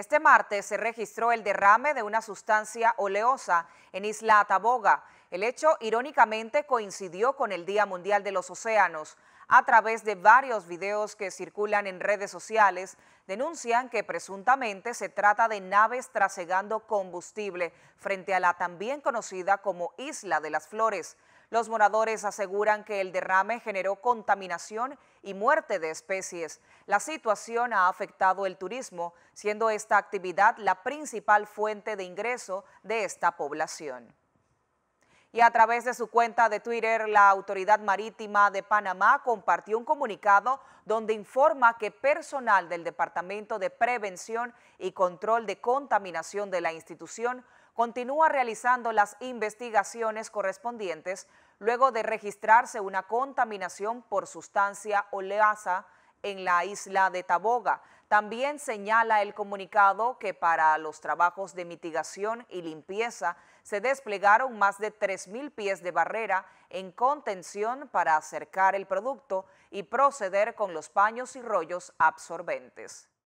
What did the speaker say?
Este martes se registró el derrame de una sustancia oleosa en Isla Ataboga. El hecho, irónicamente, coincidió con el Día Mundial de los Océanos. A través de varios videos que circulan en redes sociales, denuncian que presuntamente se trata de naves trasegando combustible frente a la también conocida como Isla de las Flores. Los moradores aseguran que el derrame generó contaminación y muerte de especies. La situación ha afectado el turismo, siendo esta actividad la principal fuente de ingreso de esta población. Y a través de su cuenta de Twitter, la Autoridad Marítima de Panamá compartió un comunicado donde informa que personal del Departamento de Prevención y Control de Contaminación de la institución continúa realizando las investigaciones correspondientes luego de registrarse una contaminación por sustancia oleasa en la isla de Taboga. También señala el comunicado que para los trabajos de mitigación y limpieza se desplegaron más de 3.000 pies de barrera en contención para acercar el producto y proceder con los paños y rollos absorbentes.